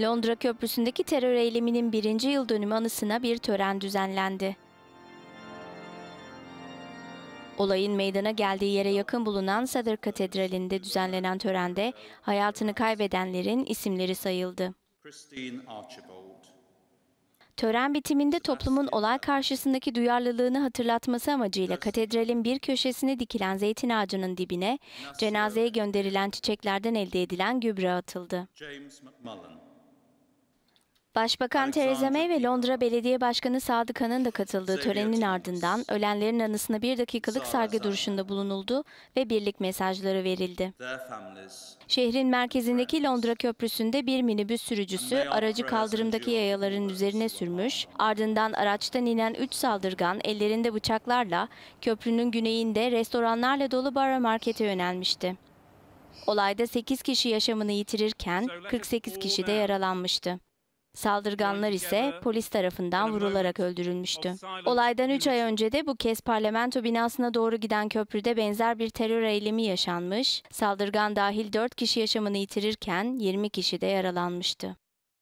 Londra Köprüsü'ndeki terör eyleminin birinci yıl dönümü anısına bir tören düzenlendi. Olayın meydana geldiği yere yakın bulunan Sadr Katedrali'nde düzenlenen törende hayatını kaybedenlerin isimleri sayıldı. Tören bitiminde toplumun olay karşısındaki duyarlılığını hatırlatması amacıyla katedralin bir köşesine dikilen zeytin ağacının dibine cenazeye gönderilen çiçeklerden elde edilen gübre atıldı. Başbakan Theresa May ve Londra Belediye Başkanı Sadıkan'ın da katıldığı törenin ardından ölenlerin anısına bir dakikalık saygı duruşunda bulunuldu ve birlik mesajları verildi. Şehrin merkezindeki Londra Köprüsü'nde bir minibüs sürücüsü aracı kaldırımdaki yayaların üzerine sürmüş, ardından araçtan inen 3 saldırgan ellerinde bıçaklarla köprünün güneyinde restoranlarla dolu bara markete yönelmişti. Olayda 8 kişi yaşamını yitirirken 48 kişi de yaralanmıştı. Saldırganlar ise polis tarafından vurularak öldürülmüştü. Olaydan 3 ay önce de bu kez parlamento binasına doğru giden köprüde benzer bir terör eylemi yaşanmış, saldırgan dahil 4 kişi yaşamını yitirirken 20 kişi de yaralanmıştı.